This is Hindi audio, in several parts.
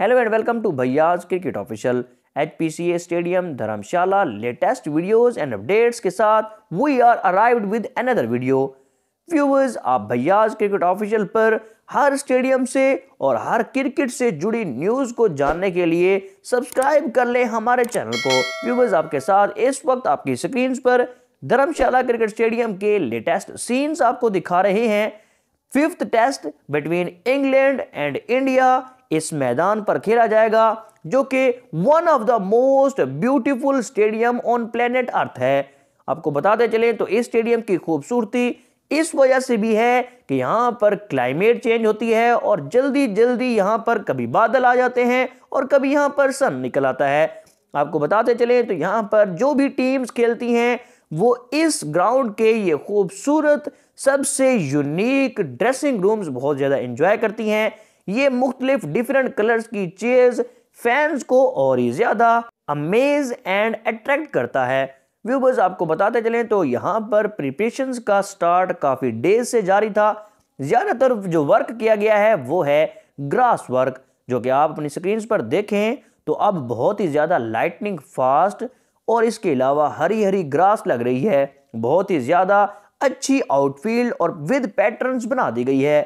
hello and welcome to Bhaiya's cricket official at P C A stadium Dharamshala latest videos and updates के साथ we are arrived with another video viewers आप भैयाज क्रिकेट ऑफिशियल पर हर स्टेडियम से और हर क्रिकेट से जुड़ी न्यूज को जानने के लिए सब्सक्राइब कर लें हमारे चैनल को व्यूवर्स आपके साथ इस वक्त आपकी स्क्रीन पर धर्मशाला क्रिकेट स्टेडियम के लेटेस्ट सीन्स आपको दिखा रहे हैं fifth test between England and India इस मैदान पर खेला जाएगा जो कि one of the most beautiful stadium on planet earth है आपको बताते चले तो इस स्टेडियम की खूबसूरती इस वजह से भी है कि यहां पर क्लाइमेट चेंज होती है और जल्दी जल्दी यहां पर कभी बादल आ जाते हैं और कभी यहां पर सन निकल आता है आपको बताते चले तो यहाँ पर जो भी टीम्स खेलती हैं वो इस ग्राउंड के ये खूबसूरत सबसे यूनिक ड्रेसिंग रूम्स बहुत ज़्यादा इंजॉय करती हैं ये मुख्तलिफ डिफरेंट कलर्स की चेयर्स फैंस को और ही ज़्यादा अमेज एंड अट्रैक्ट करता है व्यूबर्स आपको बताते चलें तो यहाँ पर प्रिपरेशन का स्टार्ट काफ़ी डेज से जारी था ज़्यादातर जो वर्क किया गया है वो है ग्रास वर्क जो कि आप अपनी स्क्रीन पर देखें तो अब बहुत ही ज़्यादा लाइटनिंग फास्ट और इसके अलावा हरी हरी ग्रास लग रही है बहुत ही ज़्यादा अच्छी आउटफील्ड और विद पैटर्न बना दी गई है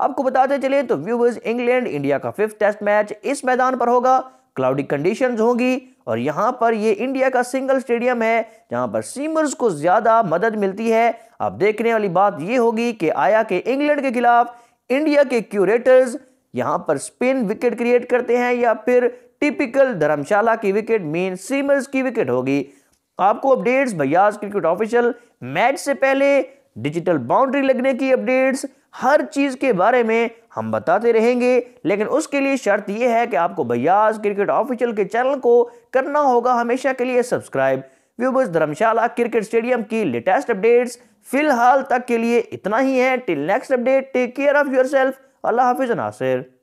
आपको बताते चले तो व्यूवर्स इंग्लैंड इंडिया का फिफ्थ टेस्ट मैच इस मैदान पर होगा क्लाउडी कंडीशंस होंगी और यहाँ पर ये इंडिया का सिंगल स्टेडियम है जहाँ पर सीमर्स को ज़्यादा मदद मिलती है अब देखने वाली बात ये होगी कि आया के इंग्लैंड के खिलाफ इंडिया के क्यूरेटर्स यहाँ पर स्पिन विकेट क्रिएट करते हैं या फिर टिपिकल धर्मशाला की विकेट मेन सीमर्स की विकेट होगी आपको updates Bhaiya's cricket official match से पहले डिजिटल बाउंड्री लगने की अपडेट्स हर चीज़ के बारे में हम बताते रहेंगे लेकिन उसके लिए शर्त यह है कि आपको भैयाज क्रिकेट ऑफिशियल के चैनल को करना होगा हमेशा के लिए subscribe viewers Dharamshala cricket stadium की लेटेस्ट अपडेट्स फिलहाल तक के लिए इतना ही है till next update take care of yourself Allah हाफिज़ नासिर